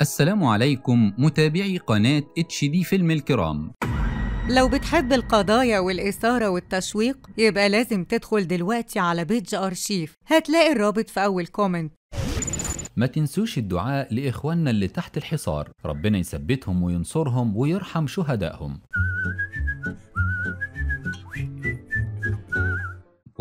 السلام عليكم متابعي قناة اتش دي فيلم الكرام لو بتحب القضايا والإثارة والتشويق يبقى لازم تدخل دلوقتي على بيج أرشيف هتلاقي الرابط في أول كومنت ما تنسوش الدعاء لإخواننا اللي تحت الحصار ربنا يثبتهم وينصرهم ويرحم شهدائهم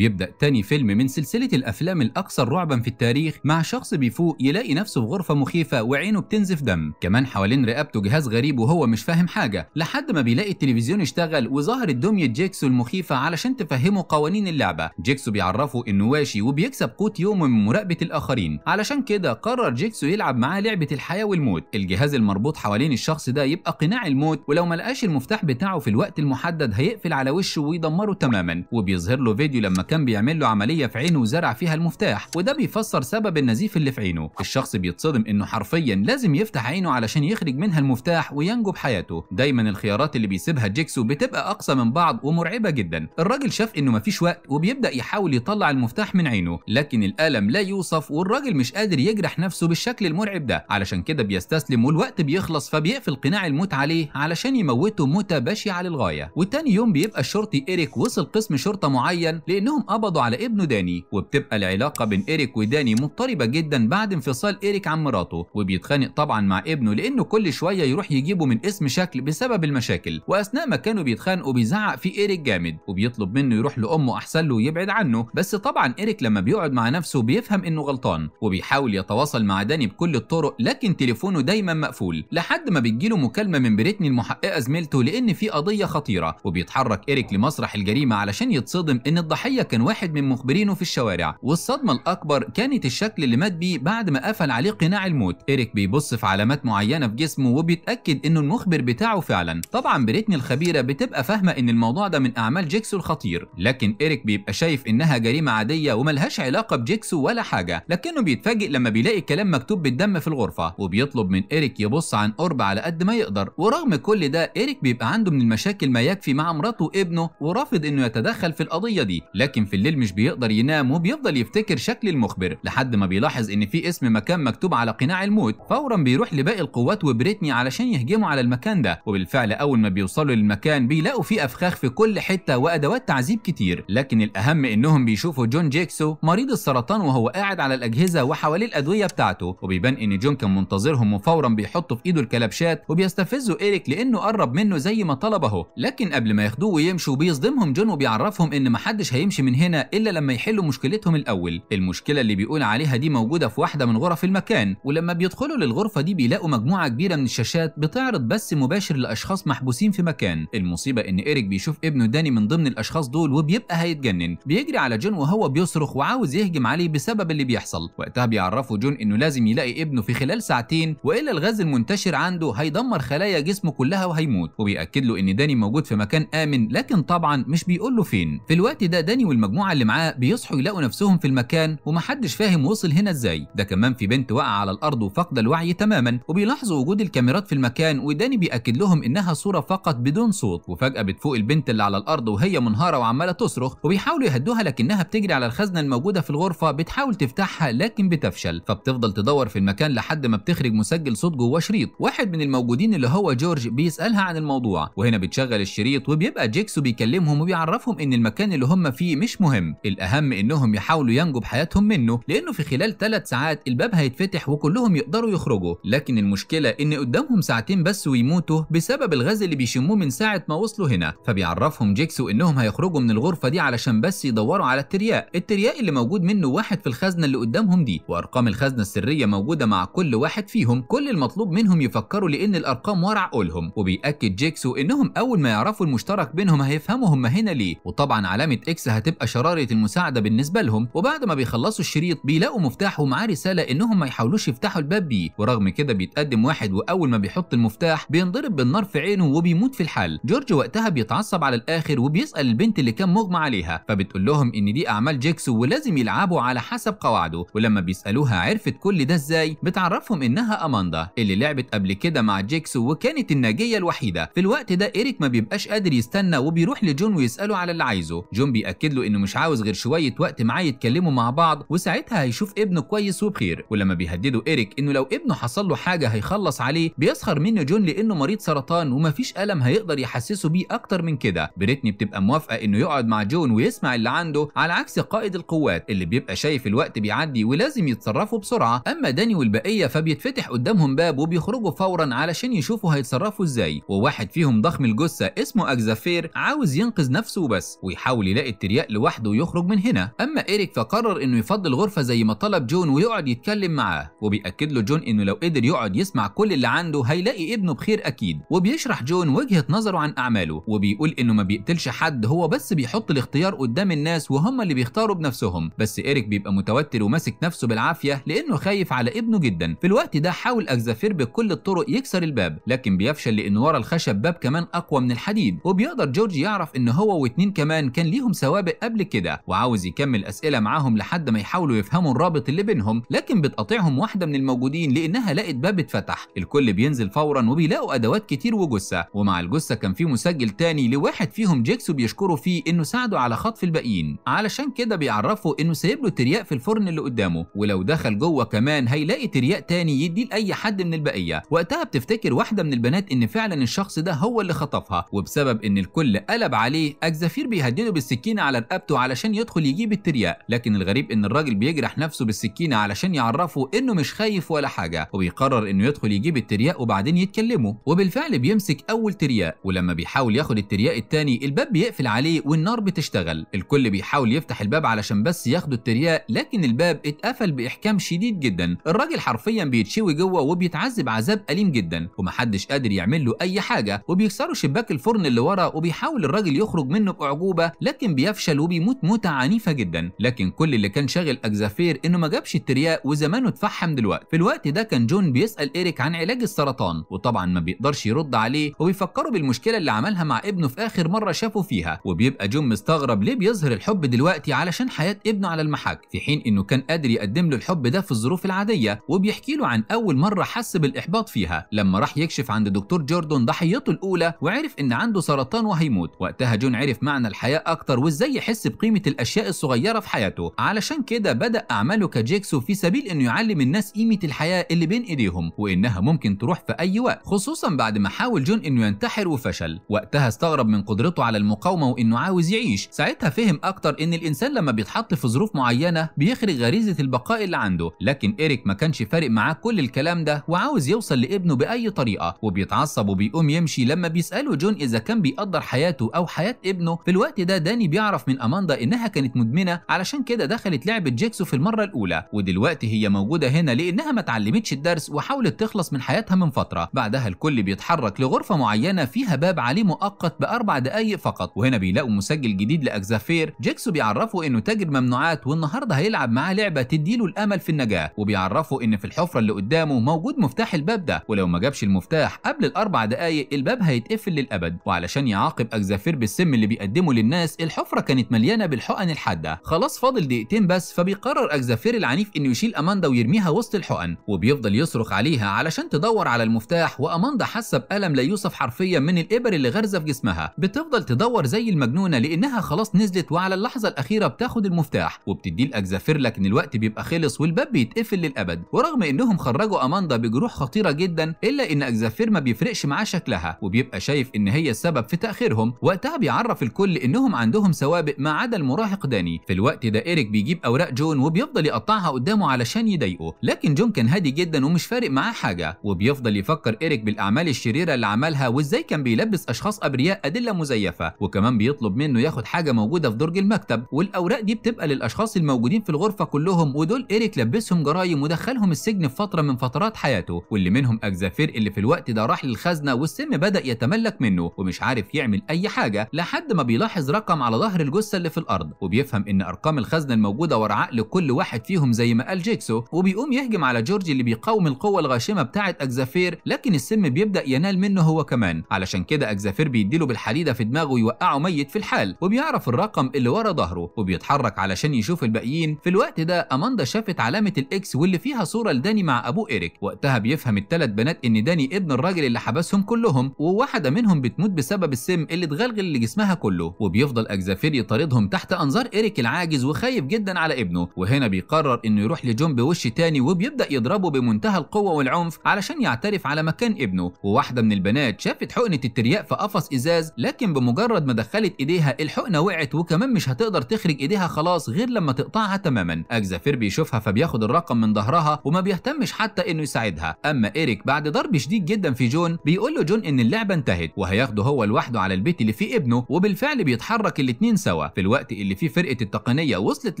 وبيبدأ تاني فيلم من سلسلة الأفلام الأكثر رعبا في التاريخ مع شخص بيفوق يلاقي نفسه في غرفة مخيفة وعينه بتنزف دم كمان حوالين رقبته جهاز غريب وهو مش فاهم حاجة لحد ما بيلاقي التلفزيون اشتغل وظهرت دمية جيكسو المخيفة علشان تفهمه قوانين اللعبة جيكسو بيعرفه إنه واشي وبيكسب قوت يومه من مراقبة الآخرين علشان كده قرر جيكسو يلعب معاه لعبة الحياة والموت الجهاز المربوط حوالين الشخص ده يبقى قناع الموت ولو لقاش المفتاح بتاعه في الوقت المحدد هيقفل على وشه ويدمره تماما وبيظهر له فيديو لما كان بيعمل له عمليه في عينه وزرع فيها المفتاح وده بيفسر سبب النزيف اللي في عينه الشخص بيتصدم انه حرفيا لازم يفتح عينه علشان يخرج منها المفتاح وينجو بحياته دايما الخيارات اللي بيسيبها جيكسو بتبقى اقصى من بعض ومرعبه جدا الراجل شاف انه مفيش وقت وبيبدا يحاول يطلع المفتاح من عينه لكن الالم لا يوصف والراجل مش قادر يجرح نفسه بالشكل المرعب ده علشان كده بيستسلم والوقت بيخلص فبيقفل قناع الموت عليه علشان يموته موته بشعه للغايه وتاني يوم بيبقى الشرطي ايريك وصل قسم شرطه معين لانهم كلهم قبضوا على ابنه داني وبتبقى العلاقه بين ايريك وداني مضطربه جدا بعد انفصال ايريك عن مراته وبيتخانق طبعا مع ابنه لانه كل شويه يروح يجيبه من اسم شكل بسبب المشاكل واثناء ما كانوا بيتخانقوا بيزعق في ايريك جامد وبيطلب منه يروح لامه احسن له ويبعد عنه بس طبعا ايريك لما بيقعد مع نفسه بيفهم انه غلطان وبيحاول يتواصل مع داني بكل الطرق لكن تليفونه دايما مقفول لحد ما بتجيله مكالمه من بريتني المحققه زميلته لان في قضيه خطيره وبيتحرك ايريك لمسرح الجريمه علشان يتصدم ان الضحيه كان واحد من مخبرينه في الشوارع والصدمة الأكبر كانت الشكل اللي مات بيه بعد ما قفل عليه قناع الموت إيريك بيبص في علامات معينة في جسمه وبيتأكد إنه المخبر بتاعه فعلا طبعا بريتني الخبيرة بتبقى فاهمة إن الموضوع ده من أعمال جيكسو الخطير لكن إيريك بيبقى شايف إنها جريمة عادية وملهاش علاقة بجيكسو ولا حاجة لكنه بيتفاجئ لما بيلاقي الكلام مكتوب بالدم في الغرفة وبيطلب من إيريك يبص عن قرب على قد ما يقدر ورغم كل ده إيريك بيبقى عنده من المشاكل ما يكفي مع مراته وابنه ورافض إنه يتدخل في القضية دي لكن لكن في الليل مش بيقدر ينام وبيفضل يفتكر شكل المخبر لحد ما بيلاحظ ان في اسم مكان مكتوب على قناع الموت فورا بيروح لباقي القوات وبريتني علشان يهجموا على المكان ده وبالفعل اول ما بيوصلوا للمكان بيلاقوا فيه افخاخ في كل حته وادوات تعذيب كتير لكن الاهم انهم بيشوفوا جون جيكسو مريض السرطان وهو قاعد على الاجهزه وحواليه الادويه بتاعته وبيبان ان جون كان منتظرهم وفورا بيحطوا في ايده الكلبشات وبيستفزوا ايريك لانه قرب منه زي ما طلب اهو لكن قبل ما ياخدوه ويمشوا بيصدمهم جون وبيعرفهم ان محدش هيمشي يمشي من هنا إلا لما يحلوا مشكلتهم الأول المشكلة اللي بيقول عليها دي موجودة في واحدة من غرف المكان ولما بيدخلوا للغرفة دي بيلاقوا مجموعة كبيرة من الشاشات بتعرض بث مباشر لأشخاص محبوسين في مكان المصيبة إن إيريك بيشوف ابنه داني من ضمن الأشخاص دول وبيبقى هيتجنن بيجري على جون وهو بيصرخ وعاوز يهجم عليه بسبب اللي بيحصل وقتها بيعرفه جون إنه لازم يلاقي ابنه في خلال ساعتين وإلا الغاز المنتشر عنده هيدمر خلايا جسمه كلها وهيموت وبيأكد له إن داني موجود في مكان آمن لكن طبعا مش بيقول له فين في الوقت ده داني والمجموعه اللي معاه بيصحوا يلاقوا نفسهم في المكان ومحدش فاهم وصل هنا ازاي ده كمان في بنت واقعه على الارض وفاقده الوعي تماما وبيلاحظوا وجود الكاميرات في المكان وداني بياكد لهم انها صوره فقط بدون صوت وفجاه بتفوق البنت اللي على الارض وهي منهاره وعماله تصرخ وبيحاولوا يهدوها لكنها بتجري على الخزنه الموجوده في الغرفه بتحاول تفتحها لكن بتفشل فبتفضل تدور في المكان لحد ما بتخرج مسجل صوت جوه شريط واحد من الموجودين اللي هو جورج بيسالها عن الموضوع وهنا بتشغل الشريط وبيبقى جيكسو بيكلمهم وبيعرفهم ان المكان اللي هم فيه مش مهم الأهم إنهم يحاولوا ينجوا بحياتهم منه لأنه في خلال ثلاث ساعات الباب هيتفتح وكلهم يقدروا يخرجوا لكن المشكلة إن قدامهم ساعتين بس ويموتوا بسبب الغاز اللي بيشموه من ساعة ما وصلوا هنا فبيعرفهم جيكسو إنهم هيخرجوا من الغرفة دي علشان بس يدوروا على الترياق الترياق اللي موجود منه واحد في الخزنة اللي قدامهم دي وأرقام الخزنة السرية موجودة مع كل واحد فيهم كل المطلوب منهم يفكروا لأن الأرقام ورع عقولهم وبيأكد جيكسو إنهم أول ما يعرفوا المشترك بينهم هيفهموا هم هنا ليه وطبعا علامة إكس هتبقى بتبقى شراره المساعده بالنسبه لهم وبعد ما بيخلصوا الشريط بيلاقوا مفتاح ومعاه رساله انهم ما يحاولوش يفتحوا الباب بيه ورغم كده بيتقدم واحد واول ما بيحط المفتاح بينضرب بالنار في عينه وبيموت في الحال جورج وقتها بيتعصب على الاخر وبيسال البنت اللي كان مغمى عليها فبتقول لهم ان دي اعمال جيكسو ولازم يلعبوا على حسب قواعده ولما بيسالوها عرفت كل ده ازاي بتعرفهم انها اماندا اللي لعبت قبل كده مع جيكسو وكانت الناجيه الوحيده في الوقت ده ايريك ما بيبقاش قادر يستنى وبيروح لجون ويساله على اللي عايزه جون بياكد له له انه مش عاوز غير شويه وقت معاه يتكلموا مع بعض وساعتها هيشوف ابنه كويس وبخير ولما بيهدده ايريك انه لو ابنه حصل له حاجه هيخلص عليه بيسخر منه جون لانه مريض سرطان ومفيش الم هيقدر يحسسه بيه اكتر من كده بريتني بتبقى موافقه انه يقعد مع جون ويسمع اللي عنده على عكس قائد القوات اللي بيبقى شايف الوقت بيعدي ولازم يتصرفوا بسرعه اما داني والبقيه فبيتفتح قدامهم باب وبيخرجوا فورا علشان يشوفوا هيتصرفوا ازاي وواحد فيهم ضخم الجثه اسمه اجزافير عاوز ينقذ نفسه وبس ويحاول يلاقي الترياق لوحده يخرج من هنا اما ايريك فقرر انه يفضي الغرفه زي ما طلب جون ويقعد يتكلم معاه وبيأكد له جون انه لو قدر يقعد يسمع كل اللي عنده هيلاقي ابنه بخير اكيد وبيشرح جون وجهه نظره عن اعماله وبيقول انه ما بيقتلش حد هو بس بيحط الاختيار قدام الناس وهم اللي بيختاروا بنفسهم بس ايريك بيبقى متوتر وماسك نفسه بالعافيه لانه خايف على ابنه جدا في الوقت ده حاول اكزافير بكل الطرق يكسر الباب لكن بيفشل لان ورا الخشب باب كمان اقوى من الحديد وبيقدر جورج يعرف ان هو واتنين كمان كان ليهم سوابق قبل كده وعاوز يكمل اسئله معاهم لحد ما يحاولوا يفهموا الرابط اللي بينهم لكن بتقاطعهم واحده من الموجودين لانها لقت باب اتفتح الكل بينزل فورا وبيلاقوا ادوات كتير وجثه ومع الجثه كان في مسجل تاني لواحد فيهم جيكسو بيشكره فيه انه ساعده على خطف الباقيين علشان كده بيعرفه انه سايب له ترياق في الفرن اللي قدامه ولو دخل جوه كمان هيلاقي ترياق تاني يديه لاي حد من البقيه وقتها بتفتكر واحده من البنات ان فعلا الشخص ده هو اللي خطفها وبسبب ان الكل قلب عليه اجزافير بيهدده بالسكينه على رقبته علشان يدخل يجيب الترياق لكن الغريب ان الراجل بيجرح نفسه بالسكينه علشان يعرفه انه مش خايف ولا حاجه وبيقرر انه يدخل يجيب الترياق وبعدين يتكلمه وبالفعل بيمسك اول ترياق ولما بيحاول ياخد الترياق التاني الباب بيقفل عليه والنار بتشتغل الكل بيحاول يفتح الباب علشان بس ياخدوا الترياق لكن الباب اتقفل باحكام شديد جدا الراجل حرفيا بيتشوي جوه وبيتعذب عذاب اليم جدا ومحدش قادر يعمل له اي حاجه وبيكسروا شباك الفرن اللي ورا وبيحاول الراجل يخرج منه باعجوبه لكن بيفشل فشل وبيموت موتة عنيفة جدا لكن كل اللي كان شاغل أكزافير إنه ما جابش الترياق وزمانه اتفحم دلوقتي في الوقت ده كان جون بيسأل إيريك عن علاج السرطان وطبعا ما بيقدرش يرد عليه وبيفكره بالمشكلة اللي عملها مع ابنه في آخر مرة شافه فيها وبيبقى جون مستغرب ليه بيظهر الحب دلوقتي علشان حياة ابنه على المحك في حين إنه كان قادر يقدم له الحب ده في الظروف العادية وبيحكي له عن أول مرة حس بالإحباط فيها لما راح يكشف عند دكتور جوردن ضحيته الأولى وعرف إن عنده سرطان وهيموت وقتها جون عرف معنى الحياة أكتر وإزاي يحس بقيمة الأشياء الصغيرة في حياته علشان كده بدأ أعماله كجيكسو في سبيل إنه يعلم الناس قيمة الحياة اللي بين إيديهم وإنها ممكن تروح في أي وقت خصوصا بعد ما حاول جون إنه ينتحر وفشل وقتها استغرب من قدرته على المقاومة وإنه عاوز يعيش ساعتها فهم أكتر إن الإنسان لما بيتحط في ظروف معينة بيخرج غريزة البقاء اللي عنده لكن إيريك ما كانش فارق معاه كل الكلام ده وعاوز يوصل لابنه بأي طريقة وبيتعصب وبيقوم يمشي لما بيسأله جون إذا كان بيقدر حياته أو حياة ابنه في الوقت ده داني بيعرف من أماندا إنها كانت مدمنة علشان كده دخلت لعبة جيكسو في المرة الأولى ودلوقتي هي موجودة هنا لأنها ما اتعلمتش الدرس وحاولت تخلص من حياتها من فترة بعدها الكل بيتحرك لغرفة معينة فيها باب عليه مؤقت بأربع دقايق فقط وهنا بيلاقوا مسجل جديد لأكزافير جيكسو بيعرفه إنه تاجر ممنوعات والنهاردة هيلعب معاه لعبة تديله الأمل في النجاة وبيعرفه إن في الحفرة اللي قدامه موجود مفتاح الباب ده ولو ما جابش المفتاح قبل الأربع دقايق الباب هيتقفل للأبد وعلشان يعاقب أكزافير بالسم اللي بيقدمه للناس الحفرة كانت كانت مليانه بالحقن الحاده خلاص فاضل دقيقتين بس فبيقرر اكزافير العنيف انه يشيل اماندا ويرميها وسط الحقن وبيفضل يصرخ عليها علشان تدور على المفتاح واماندا حاسه بالم لا يوصف حرفيا من الابر اللي غارزه في جسمها بتفضل تدور زي المجنونه لانها خلاص نزلت وعلى اللحظه الاخيره بتاخد المفتاح وبتديه لاكزافير لكن الوقت بيبقى خلص والباب بيتقفل للابد ورغم انهم خرجوا اماندا بجروح خطيره جدا الا ان اكزافير ما بيفرقش معاه شكلها وبيبقى شايف ان هي السبب في تاخيرهم وقتها بيعرف الكل انهم عندهم سوابق سابق ما عدا المراهق داني في الوقت ده إيريك بيجيب أوراق جون وبيفضل يقطعها قدامه علشان يضايقه لكن جون كان هادي جدا ومش فارق معاه حاجة وبيفضل يفكر إيريك بالأعمال الشريرة اللي عملها وإزاي كان بيلبس أشخاص أبرياء أدلة مزيفة وكمان بيطلب منه ياخد حاجة موجودة في درج المكتب والأوراق دي بتبقى للأشخاص الموجودين في الغرفة كلهم ودول إيريك لبسهم جرايم ودخلهم السجن في فترة من فترات حياته واللي منهم أجزافير اللي في الوقت ده راح للخزنة والسم بدأ يتملك منه ومش عارف يعمل أي حاجة لحد ما بيلاحظ رقم على ظهر الجزء الجثه اللي في الارض وبيفهم ان ارقام الخزنه الموجوده ورا عقل كل واحد فيهم زي ما قال جيكسو وبيقوم يهجم على جورجي اللي بيقاوم القوه الغاشمه بتاعه اكزافير لكن السم بيبدا ينال منه هو كمان علشان كده اكزافير بيديله بالحديده في دماغه ويوقعه ميت في الحال وبيعرف الرقم اللي ورا ظهره وبيتحرك علشان يشوف الباقيين في الوقت ده اماندا شافت علامه الاكس واللي فيها صوره لداني مع ابوه ايريك وقتها بيفهم الثلاث بنات ان داني ابن الراجل اللي حبسهم كلهم وواحده منهم بتموت بسبب السم اللي اتغلغل لجسمها كله وبيفضل اكزافير طاردهم تحت انظار إريك العاجز وخايف جدا على ابنه وهنا بيقرر انه يروح لجون بوش تاني وبيبدأ يضربه بمنتهى القوة والعنف علشان يعترف على مكان ابنه وواحدة من البنات شافت حقنة الترياق في قفص إزاز لكن بمجرد ما دخلت إيديها الحقنة وقعت وكمان مش هتقدر تخرج إيديها خلاص غير لما تقطعها تماما أجزافير بيشوفها فبياخد الرقم من ظهرها وما بيهتمش حتى إنه يساعدها أما إيريك بعد ضرب شديد جدا في جون بيقول له جون إن اللعبة انتهت وهياخده هو لوحده على البيت اللي فيه ابنه وبالفعل بيتحرك الاثنين سوا سوا في الوقت اللي فيه فرقه التقنيه وصلت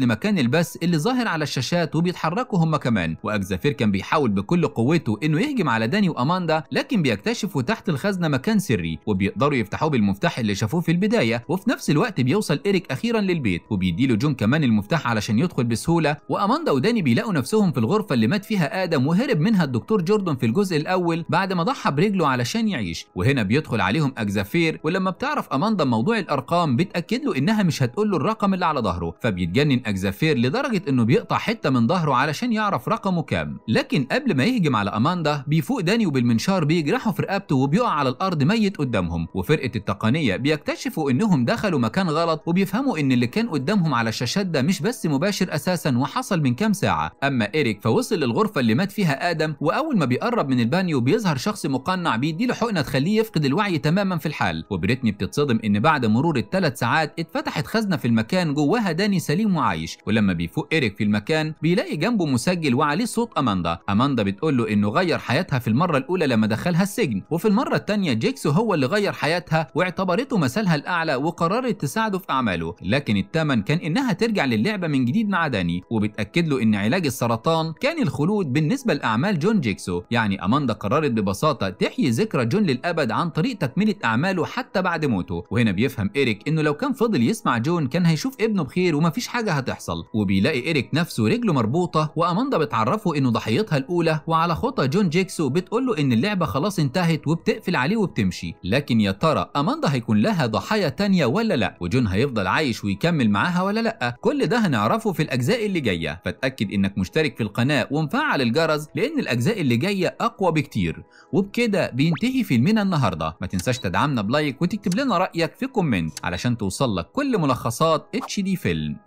لمكان البث اللي ظاهر على الشاشات وبيتحركوا هما كمان واجزافير كان بيحاول بكل قوته انه يهجم على داني واماندا لكن بيكتشفوا تحت الخزنه مكان سري وبيقدروا يفتحوه بالمفتاح اللي شافوه في البدايه وفي نفس الوقت بيوصل ايريك اخيرا للبيت وبيديله جون كمان المفتاح علشان يدخل بسهوله واماندا وداني بيلاقوا نفسهم في الغرفه اللي مات فيها ادم وهرب منها الدكتور جوردن في الجزء الاول بعد ما ضحى برجله علشان يعيش وهنا بيدخل عليهم اجزافير ولما بتعرف اماندا موضوع الارقام بتاكد له انها مش هتقول له الرقم اللي على ظهره فبيتجنن اكزافير لدرجه انه بيقطع حته من ظهره علشان يعرف رقمه كام لكن قبل ما يهجم على اماندا بيفوق داني وبالمنشار بيجرحوا في رقبته وبيقع على الارض ميت قدامهم وفرقه التقنيه بيكتشفوا انهم دخلوا مكان غلط وبيفهموا ان اللي كان قدامهم على الشاشات ده مش بس مباشر اساسا وحصل من كام ساعه اما ايريك فوصل للغرفه اللي مات فيها ادم واول ما بيقرب من البانيو بيظهر شخص مقنع بيديله حقنه تخليه يفقد الوعي تماما في الحال وبريتني بتتصدم ان بعد مرور الثلاث ساعات اتفتح فتحت خزنة في المكان جواها داني سليم وعايش ولما بيفوق إيريك في المكان بيلاقي جنبه مسجل وعليه صوت أماندا أماندا بتقول له إنه غير حياتها في المرة الأولى لما دخلها السجن وفي المرة الثانية جيكس هو اللي غير حياتها واعتبرته مثلها الأعلى وقررت تساعده في أعماله لكن الثمن كان إنها ترجع للعبة من جديد مع داني وبتأكد له إن علاج السرطان كان الخلود بالنسبة لأعمال جون جيكسو يعني أماندا قررت ببساطة تحيي ذكرى جون للأبد عن طريق تكملة أعماله حتى بعد موته وهنا بيفهم إيريك إنه لو كان فضل يس بيسمع جون كان هيشوف ابنه بخير ومفيش حاجة هتحصل وبيلاقي إيريك نفسه رجله مربوطة وأماندا بتعرفه إنه ضحيتها الأولى وعلى خطى جون جيكسو بتقول له إن اللعبة خلاص انتهت وبتقفل عليه وبتمشي لكن يا ترى أماندا هيكون لها ضحايا تانية ولا لأ وجون هيفضل عايش ويكمل معاها ولا لأ كل ده هنعرفه في الأجزاء اللي جاية فاتأكد إنك مشترك في القناة ومفعل الجرس لأن الأجزاء اللي جاية أقوى بكتير وبكده بينتهي فيلمنا النهاردة ما تنساش تدعمنا بلايك وتكتب لنا رأيك في كومنت علشان توصل لك كل كل ملخصات اتش دي فيلم